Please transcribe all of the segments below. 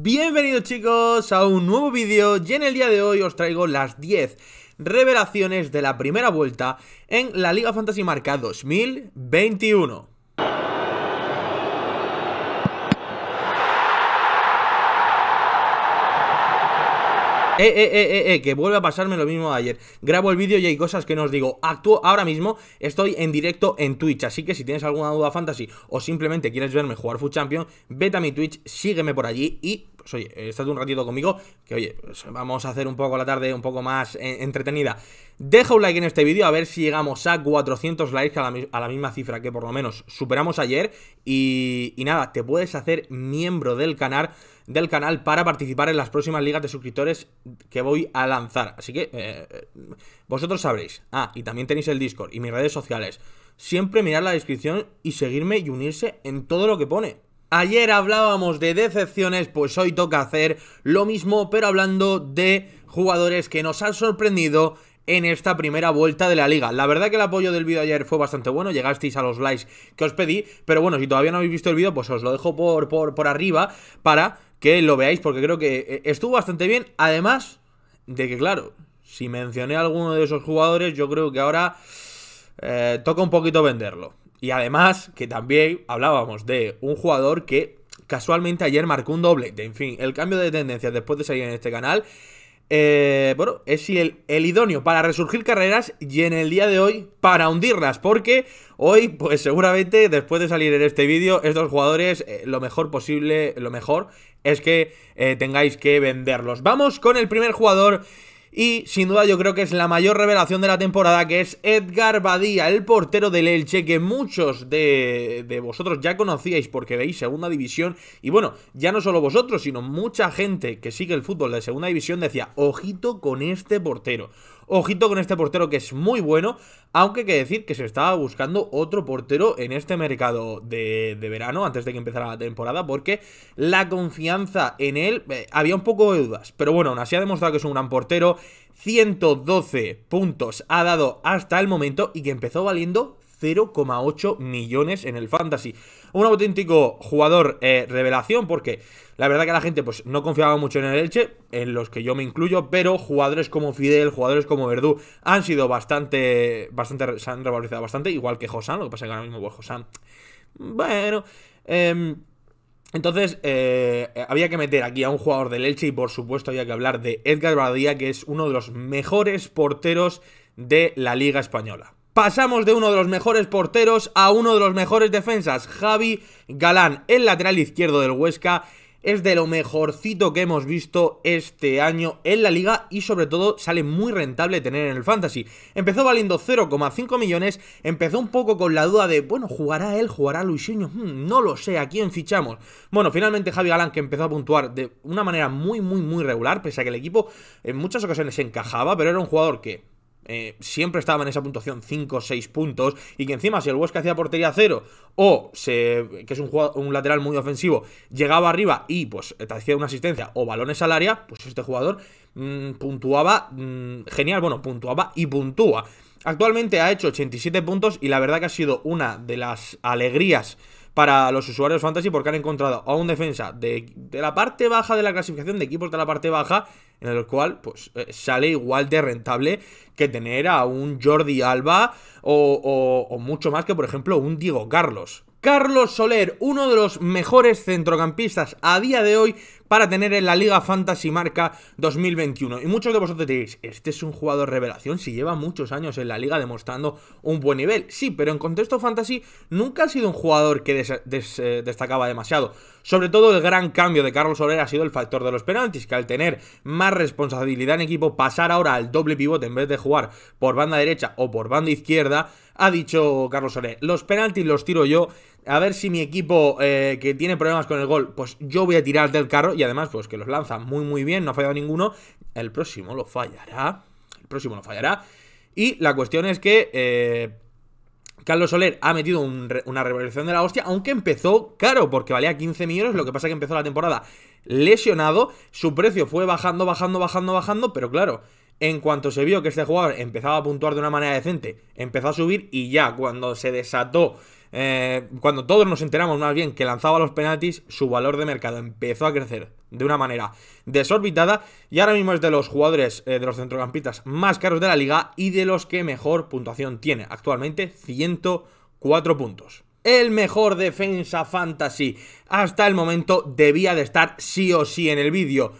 Bienvenidos chicos a un nuevo vídeo y en el día de hoy os traigo las 10 revelaciones de la primera vuelta en la Liga Fantasy Marca 2021. Eh, eh, eh, eh, eh, que vuelve a pasarme lo mismo de ayer. Grabo el vídeo y hay cosas que no os digo. Actúo ahora mismo, estoy en directo en Twitch, así que si tienes alguna duda fantasy o simplemente quieres verme jugar Food Champion, vete a mi Twitch, sígueme por allí y pues oye, estate un ratito conmigo, que oye, pues, vamos a hacer un poco la tarde un poco más eh, entretenida. Deja un like en este vídeo a ver si llegamos a 400 likes, a la, a la misma cifra que por lo menos superamos ayer. Y, y nada, te puedes hacer miembro del canal del canal para participar en las próximas ligas de suscriptores que voy a lanzar. Así que eh, eh, vosotros sabréis. Ah, y también tenéis el Discord y mis redes sociales. Siempre mirad la descripción y seguirme y unirse en todo lo que pone. Ayer hablábamos de decepciones, pues hoy toca hacer lo mismo, pero hablando de jugadores que nos han sorprendido en esta primera vuelta de la liga. La verdad que el apoyo del vídeo ayer fue bastante bueno, llegasteis a los likes que os pedí, pero bueno, si todavía no habéis visto el vídeo, pues os lo dejo por, por, por arriba para que lo veáis porque creo que eh, estuvo bastante bien. Además de que, claro, si mencioné a alguno de esos jugadores, yo creo que ahora eh, toca un poquito venderlo. Y además que también hablábamos de un jugador que casualmente ayer marcó un doblete. En fin, el cambio de tendencia después de salir en este canal, eh, bueno, es el, el idóneo para resurgir carreras y en el día de hoy para hundirlas. Porque hoy, pues seguramente después de salir en este vídeo, estos jugadores eh, lo mejor posible, lo mejor es que eh, tengáis que venderlos. Vamos con el primer jugador. Y sin duda yo creo que es la mayor revelación de la temporada, que es Edgar Badía, el portero del Elche, que muchos de, de, vosotros ya conocíais porque veis Segunda División. Y bueno, ya no solo vosotros, sino mucha gente que sigue el fútbol de Segunda División decía, ojito con este portero. Ojito con este portero que es muy bueno, aunque hay que decir que se estaba buscando otro portero en este mercado de, verano, antes de que empezara la temporada, porque la confianza en él eh, había un poco de dudas. Pero bueno, aún así ha demostrado que es un gran portero. 112 puntos ha dado hasta el momento y que empezó valiendo 0,8 millones en el Fantasy. Un auténtico jugador eh, revelación porque la verdad que la gente pues no confiaba mucho en el Elche, en los que yo me incluyo, pero jugadores como Fidel, jugadores como Verdú han sido bastante, bastante, se han revalorizado bastante, igual que Josan, lo que pasa es que ahora mismo pues Josan, bueno... Em, entonces, eh, había que meter aquí a un jugador del Elche y por supuesto había que hablar de Edgar Badía, que es uno de los mejores porteros de la Liga Española pasamos de uno de los mejores porteros a uno de los mejores defensas, Javi Galán, el lateral izquierdo del Huesca. Es de lo mejorcito que hemos visto este año en la liga y sobre todo sale muy rentable tener en el fantasy. Empezó valiendo 0,5 millones, empezó un poco con la duda de, bueno, ¿jugará él? ¿Jugará Luisinho? Hmm, no lo sé, ¿a quién fichamos? Bueno, finalmente Javi Galán que empezó a puntuar de una manera muy, muy, muy regular, pese a que el equipo en muchas ocasiones encajaba, pero era un jugador que eh, siempre estaba en esa puntuación 5 o 6 puntos, y que encima si el Huesca hacía portería cero, o que es un, lateral muy ofensivo, llegaba arriba y pues hacía una asistencia o balones al área, pues este jugador mm, puntuaba mm, genial, bueno, puntuaba y puntúa. Actualmente ha hecho 87 puntos y la verdad que ha sido una de las alegrías para los usuarios fantasy porque han encontrado a un defensa de, la parte baja de la clasificación de equipos de la parte baja en el cual pues eh, sale igual de rentable que tener a un Jordi Alba o, o mucho más que por ejemplo un Diego Carlos. Carlos Soler, uno de los mejores centrocampistas a día de hoy para tener en la Liga Fantasy Marca 2021. Y muchos de vosotros diréis, este es un jugador revelación si lleva muchos años en la liga demostrando un buen nivel. Sí, pero en contexto fantasy nunca ha sido un jugador que eh, destacaba demasiado. Sobre todo el gran cambio de Carlos Soler ha sido el factor de los penaltis, que al tener más responsabilidad en equipo, pasar ahora al doble pivote en vez de jugar por banda derecha o por banda izquierda, ha dicho Carlos Soler, los penaltis los tiro yo, a ver si mi equipo eh, que tiene problemas con el gol, pues yo voy a tirar del carro y además pues que los lanza muy muy bien, no ha fallado ninguno, el próximo lo fallará, el próximo lo fallará y la cuestión es que eh, Carlos Soler ha metido una revelación de la hostia, aunque empezó caro porque valía 15 millones, lo que pasa es que empezó la temporada lesionado, su precio fue bajando, bajando, bajando, bajando, pero claro, en cuanto se vio que este jugador empezaba a puntuar de una manera decente, empezó a subir y ya cuando se desató eh, cuando todos nos enteramos más bien que lanzaba los penaltis, su valor de mercado empezó a crecer de una manera desorbitada y ahora mismo es de los jugadores eh, de los centrocampistas más caros de la liga y de los que mejor puntuación tiene. Actualmente 104 puntos. El mejor defensa fantasy hasta el momento debía de estar sí o sí en el vídeo.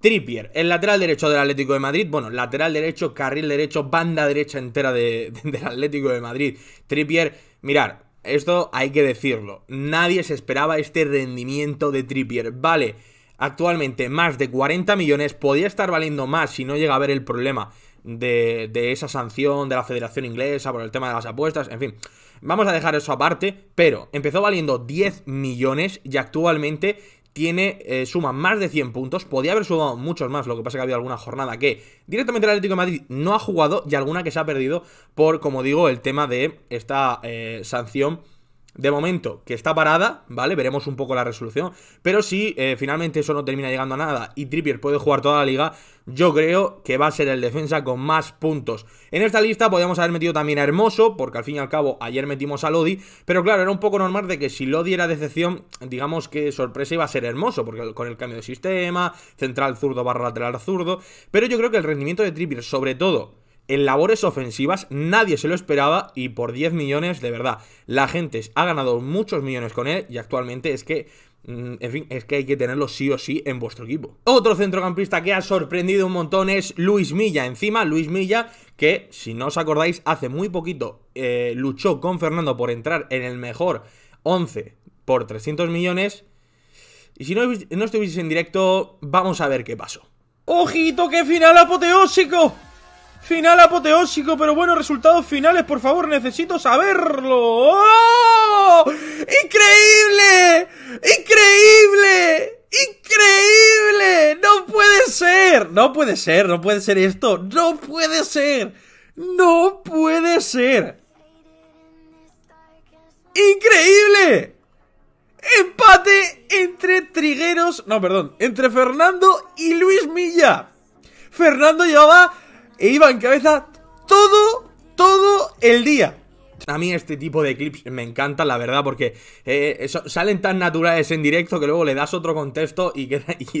Trippier, el lateral derecho del Atlético de Madrid, bueno, lateral derecho, carril derecho, banda derecha entera del Atlético de Madrid. Trippier, mirar, esto hay que decirlo, nadie se esperaba este rendimiento de Trippier. Vale, actualmente más de 40 millones, podía estar valiendo más si no llega a haber el problema de, de, esa sanción de la Federación Inglesa por el tema de las apuestas, en fin. Vamos a dejar eso aparte, pero empezó valiendo 10 millones y actualmente tiene, eh, suma más de 100 puntos, podía haber sumado muchos más, lo que pasa que ha habido alguna jornada que directamente el Atlético de Madrid no ha jugado y alguna que se ha perdido por, como digo, el tema de esta eh, sanción de momento que está parada, ¿vale? Veremos un poco la resolución. Pero si eh, finalmente eso no termina llegando a nada y Trippier puede jugar toda la liga, yo creo que va a ser el defensa con más puntos. En esta lista podríamos haber metido también a Hermoso, porque al fin y al cabo ayer metimos a Lodi, pero claro, era un poco normal de que si Lodi era decepción, digamos que sorpresa iba a ser Hermoso, porque con el cambio de sistema, central zurdo barra lateral zurdo, pero yo creo que el rendimiento de Trippier, sobre todo en labores ofensivas, nadie se lo esperaba y por 10 millones, de verdad, la gente ha ganado muchos millones con él y actualmente es que mm, en fin, es que hay que tenerlo sí o sí en vuestro equipo. Otro centrocampista que ha sorprendido un montón es Luis Milla. Encima, Luis Milla, que si no os acordáis, hace muy poquito eh, luchó con Fernando por entrar en el mejor 11 por 300 millones. Y si no, no estuvieseis en directo, vamos a ver qué pasó. ¡Ojito, qué final apoteósico! Final apoteósico, pero buenos resultados finales, por favor, necesito saberlo. ¡Oh! ¡Increíble! ¡Increíble! ¡Increíble! ¡No puede ser! No puede ser, no puede ser esto. ¡No puede ser! ¡No puede ser! ¡Increíble! Empate entre Trigueros. No, perdón. Entre Fernando y Luis Milla. Fernando llevaba e iba en cabeza todo, todo el día. A mí este tipo de clips me encantan, la verdad, porque eh, eh, salen tan naturales en directo que luego le das otro contexto y,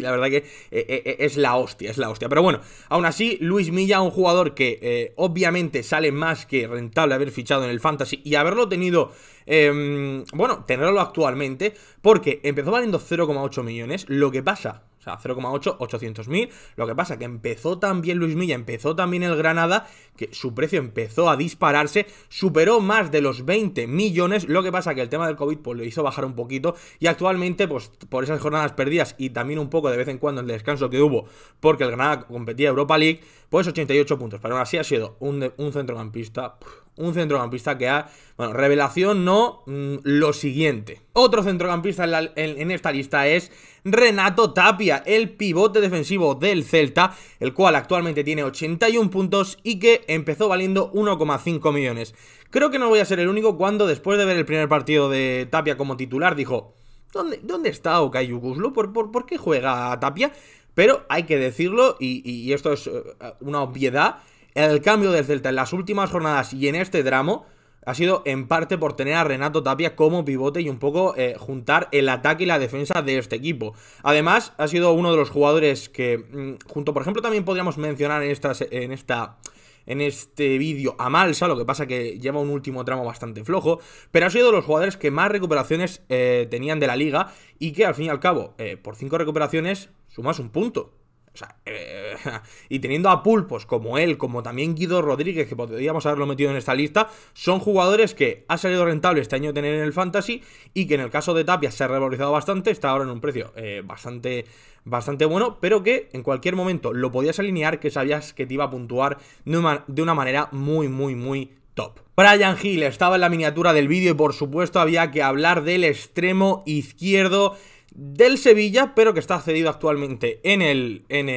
la verdad que eh, es la hostia, es la hostia. Pero bueno, aún así, Luis Milla, un jugador que obviamente sale más que rentable haber fichado en el Fantasy y haberlo tenido, em, bueno, tenerlo actualmente, porque empezó valiendo 0,8 millones, lo que pasa sea, 0,8, 800.000. Lo que pasa que empezó también Luis Milla, empezó también el Granada, que su precio empezó a dispararse, superó más de los 20 millones. Lo que pasa que el tema del COVID pues, lo hizo bajar un poquito y actualmente, pues por esas jornadas perdidas y también un poco de vez en cuando el descanso que hubo, porque el Granada competía Europa League, pues 88 puntos. Pero aún así ha sido un, centrocampista. Un centrocampista que ha, bueno, revelación no, mm, lo siguiente. Otro centrocampista en, esta lista es Renato Tapia, el pivote defensivo del Celta, el cual actualmente tiene 81 puntos y que empezó valiendo 1,5 millones. Creo que no voy a ser el único cuando después de ver el primer partido de Tapia como titular dijo, ¿dónde, dónde está Okai Yuguslu? ¿Por, por, qué juega Tapia? Pero hay que decirlo, y esto es eh, una obviedad, el cambio del Celta en las últimas jornadas y en este tramo ha sido en parte por tener a Renato Tapia como pivote y un poco eh, juntar el ataque y la defensa de este equipo. Además, ha sido uno de los jugadores que, mm, junto, por ejemplo, también podríamos mencionar en en esta en este vídeo a Malsa, lo que pasa que lleva un último tramo bastante flojo, pero ha sido de los jugadores que más recuperaciones eh, tenían de la liga y que al fin y al cabo, eh, por cinco recuperaciones, sumas un punto. O sea, eh, y teniendo a pulpos como él, como también Guido Rodríguez, que podríamos haberlo metido en esta lista, son jugadores que ha salido rentable este año tener en el Fantasy y que en el caso de Tapia se ha revalorizado bastante, está ahora en un precio eh, bastante, bastante bueno, pero que en cualquier momento lo podías alinear, que sabías que te iba a puntuar de una, de una manera muy, muy, muy top. Brian Hill estaba en la miniatura del vídeo y por supuesto había que hablar del extremo izquierdo del Sevilla, pero que está cedido actualmente en el, en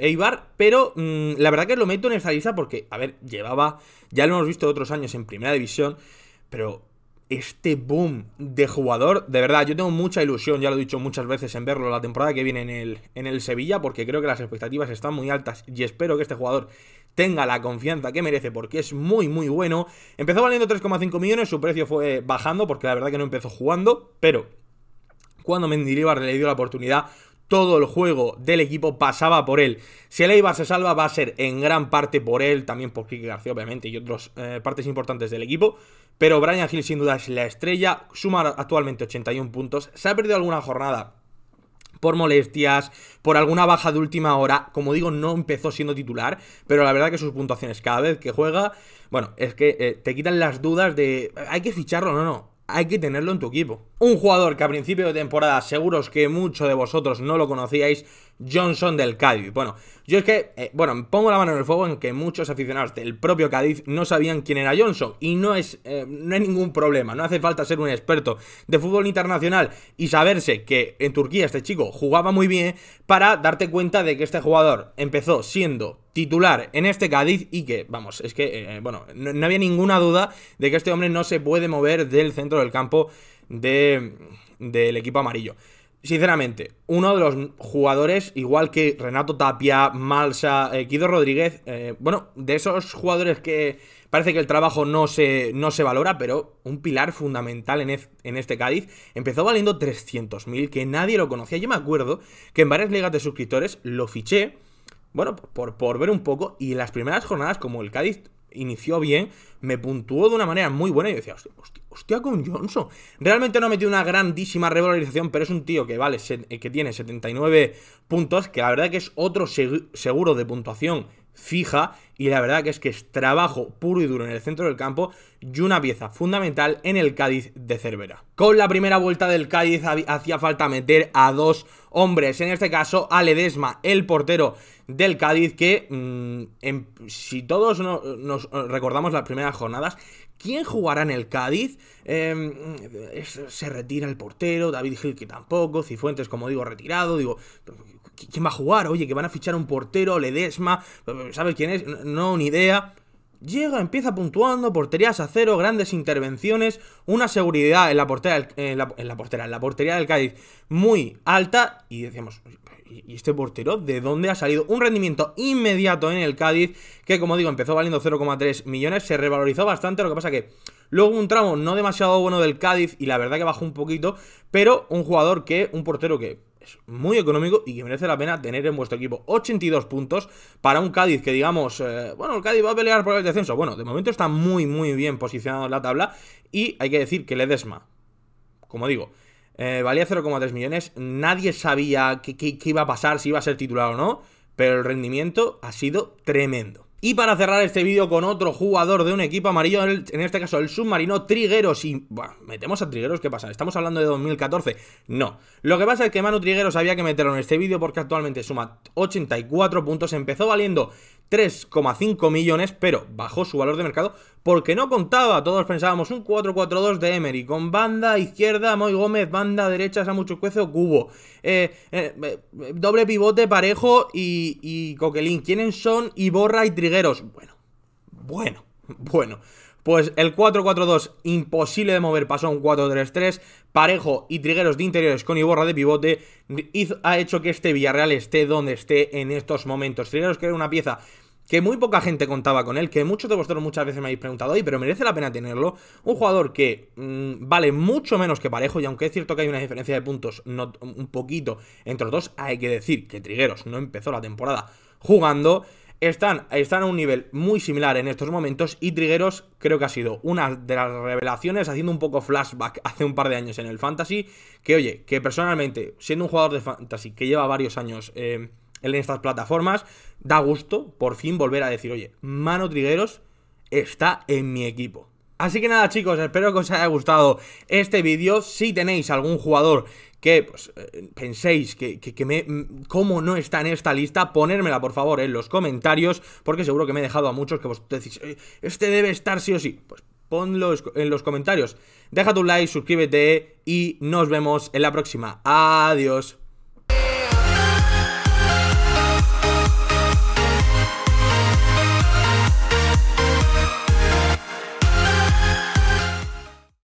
Eibar. Pero mm, la verdad que lo meto en esta lista porque, a ver, llevaba, ya lo hemos visto otros años en primera división, pero este boom de jugador, de verdad, yo tengo mucha ilusión, ya lo he dicho muchas veces, en verlo la temporada que viene en el, en el Sevilla, porque creo que las expectativas están muy altas y espero que este jugador tenga la confianza que merece porque es muy muy bueno. Empezó valiendo 3,5 millones, su precio fue bajando porque la verdad que no empezó jugando, pero cuando Mendilibar le dio la oportunidad, todo el juego del equipo pasaba por él. Si el Eibar se salva va a ser en gran parte por él, también por Kike García obviamente y otras eh, partes importantes del equipo, pero Brian Hill sin duda es la estrella, suma actualmente 81 puntos, se ha perdido alguna jornada por molestias, por alguna baja de última hora, como digo, no empezó siendo titular, pero la verdad que sus puntuaciones cada vez que juega, bueno, es que eh, te quitan las dudas de, ¿hay que ficharlo? No, no, hay que tenerlo en tu equipo. Un jugador que a principio de temporada seguros que muchos de vosotros no lo conocíais, Johnson del Cádiz. Bueno, yo es que, eh, bueno, pongo la mano en el fuego en que muchos aficionados del propio Cádiz no sabían quién era Johnson y no es, eh, no ningún problema, no hace falta ser un experto de fútbol internacional y saberse que en Turquía este chico jugaba muy bien para darte cuenta de que este jugador empezó siendo titular en este Cádiz y que, vamos, es que, eh, bueno, no había ninguna duda de que este hombre no se puede mover del centro del campo de, del equipo amarillo. Sinceramente, uno de los jugadores, igual que Renato Tapia, Malsa, Kido eh, Rodríguez, eh, bueno, de esos jugadores que parece que el trabajo no se, no se valora, pero un pilar fundamental en, este Cádiz, empezó valiendo 300.000, que nadie lo conocía. Yo me acuerdo que en varias ligas de suscriptores lo fiché, bueno, por, por ver un poco, y en las primeras jornadas, como el Cádiz inició bien, me puntuó de una manera muy buena y decía, hostia, hostia, con Johnson. Realmente no ha metido una grandísima regularización, pero es un tío que vale, eh, que tiene 79 puntos, que la verdad que es otro seguro de puntuación fija y la verdad que es que es trabajo puro y duro en el centro del campo y una pieza fundamental en el Cádiz de Cervera. Con la primera vuelta del Cádiz hacía falta meter a dos hombres, en este caso a Ledesma, el portero del Cádiz que mm, si todos nos recordamos las primeras jornadas, ¿quién jugará en el Cádiz? Em, se retira el portero, David Gil que tampoco, Cifuentes como digo retirado, digo, ¿quién va a jugar? Oye, que van a fichar un portero, Ledesma, ¿sabes quién es? No, ni idea. Llega, empieza puntuando, porterías a cero, grandes intervenciones, una seguridad en la portería del, en la, en la portería del Cádiz muy alta y decíamos, ¿y este portero de dónde ha salido? Un rendimiento inmediato en el Cádiz que como digo empezó valiendo 0,3 millones, se revalorizó bastante, lo que pasa que luego un tramo no demasiado bueno del Cádiz y la verdad que bajó un poquito, pero un jugador que, un portero que muy económico y que merece la pena tener en vuestro equipo. 82 puntos para un Cádiz que digamos, eh, bueno, el Cádiz va a pelear por el descenso. Bueno, de momento está muy, muy bien posicionado en la tabla y hay que decir que Ledesma, como digo, eh, valía 0,3 millones, nadie sabía qué iba a pasar, si iba a ser titular o no, pero el rendimiento ha sido tremendo. Y para cerrar este vídeo con otro jugador de un equipo amarillo, en este caso el submarino Trigueros. Y bueno, metemos a Trigueros, ¿qué pasa? ¿Estamos hablando de 2014? No. Lo que pasa es que Manu Trigueros había que meterlo en este vídeo porque actualmente suma 84 puntos. Empezó valiendo 3,5 millones, pero bajó su valor de mercado porque no contaba. Todos pensábamos un 4-4-2 de Emery, con banda izquierda, Moy Gómez, banda derecha, mucho Cuezo, Cubo. Eh, eh, eh, doble pivote, Parejo y, Coquelín, ¿Quiénes son Iborra y Trigueros? Bueno, bueno, bueno. Pues el 4-4-2 imposible de mover, pasó a un 4-3-3. Parejo y Trigueros de interiores con Iborra de pivote ha hecho que este Villarreal esté donde esté en estos momentos. Trigueros que era una pieza que muy poca gente contaba con él, que muchos de vosotros muchas veces me habéis preguntado, hoy, pero merece la pena tenerlo. Un jugador que mm, vale mucho menos que Parejo, y aunque es cierto que hay una diferencia de puntos un poquito entre los dos, hay que decir que Trigueros no empezó la temporada jugando. Están, están a un nivel muy similar en estos momentos y Trigueros creo que ha sido una de las revelaciones haciendo un poco flashback hace un par de años en el Fantasy, que oye, que personalmente, siendo un jugador de Fantasy que lleva varios años... Eh, en estas plataformas. Da gusto por fin volver a decir, oye, Mano Trigueros está en mi equipo. Así que nada chicos, espero que os haya gustado este vídeo. Si tenéis algún jugador que pues, eh, penséis que, que, me, mm, cómo no está en esta lista, ponérmela por favor en los comentarios, porque seguro que me he dejado a muchos que vos decís, eh, este debe estar sí o sí. Pues ponlo en los comentarios. Deja tu like, suscríbete y nos vemos en la próxima. Adiós.